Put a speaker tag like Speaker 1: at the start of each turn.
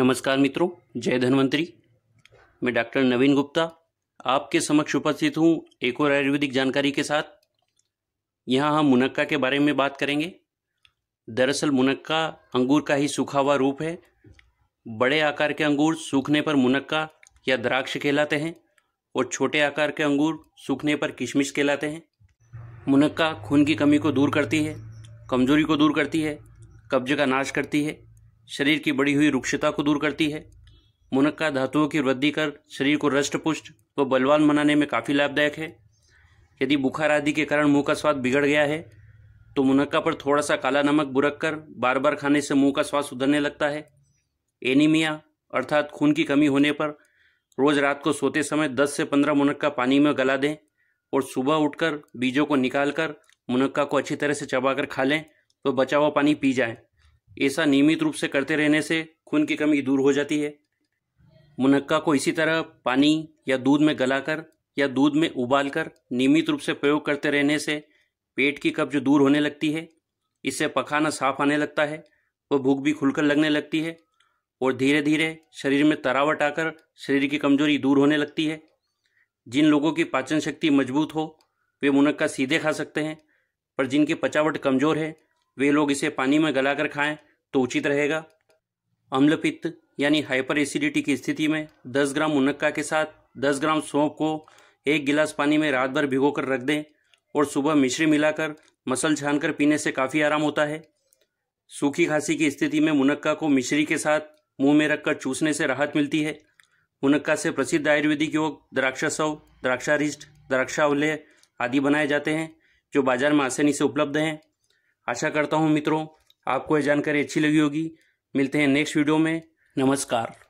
Speaker 1: नमस्कार
Speaker 2: मित्रों जय धन्वंतरी मैं डॉक्टर नवीन गुप्ता आपके समक्ष उपस्थित हूँ एक और आयुर्वेदिक जानकारी के साथ यहाँ हम मुनक्का के बारे में बात करेंगे दरअसल मुनक्का अंगूर का ही सूखा हुआ रूप है बड़े आकार के अंगूर सूखने पर मुनक्का या द्राक्ष कहलाते हैं और छोटे आकार के अंगूर सूखने पर किशमिश कहलाते हैं मुनक्का खून की कमी को दूर करती है कमजोरी को दूर करती है कब्ज का नाश करती है शरीर की बढ़ी हुई रुक्षता को दूर करती है मुनक्का धातुओं की वृद्धि कर शरीर को रष्ट पुष्ट व बलवान बनाने में काफ़ी लाभदायक है यदि बुखार आदि के कारण मुंह का स्वाद बिगड़ गया है तो मुनक्का पर थोड़ा सा काला नमक बुरक कर बार बार खाने से मुंह का स्वाद सुधरने लगता है एनीमिया अर्थात खून की कमी होने पर रोज रात को सोते समय 10 से 15 मुनक्का पानी में गला दें और सुबह उठकर बीजों को निकाल कर मुनक्का को अच्छी तरह से चबाकर खा लें तो बचा हुआ पानी पी जाएं ऐसा नियमित रूप से करते रहने से खून की कमी दूर हो जाती है मुनक्का को इसी तरह पानी या दूध में गलाकर या दूध में उबालकर नियमित रूप से प्रयोग करते रहने से पेट की कब्ज दूर होने लगती है इससे पखाना साफ आने लगता है व भूख भी खुलकर लगने लगती है और धीरे धीरे शरीर में तरावट आकर शरीर की कमजोरी दूर होने लगती है जिन लोगों की पाचन शक्ति मजबूत हो वे मुनक्का सीधे खा सकते हैं पर जिनकी पचावट कमज़ोर है वे लोग इसे पानी में गलाकर खाएं तो उचित रहेगा अम्लपित्त यानी हाइपर एसिडिटी की स्थिति में 10 ग्राम मुनक्का के साथ 10 ग्राम सौंप को एक गिलास पानी में रात भर कर रख दें और सुबह मिश्री मिलाकर मसल छानकर पीने से काफ़ी आराम होता है सूखी खांसी की स्थिति में मुनक्का को मिश्री के साथ मुंह में रखकर चूसने से राहत मिलती है मुनक्का से प्रसिद्ध आयुर्वेदिक योग द्राक्षासव द्राक्षारिष्ट द्राक्षावल्य आदि बनाए जाते हैं जो बाजार में आसानी से उपलब्ध हैं आशा करता हूँ मित्रों आपको ये जानकारी अच्छी लगी होगी मिलते हैं नेक्स्ट वीडियो में नमस्कार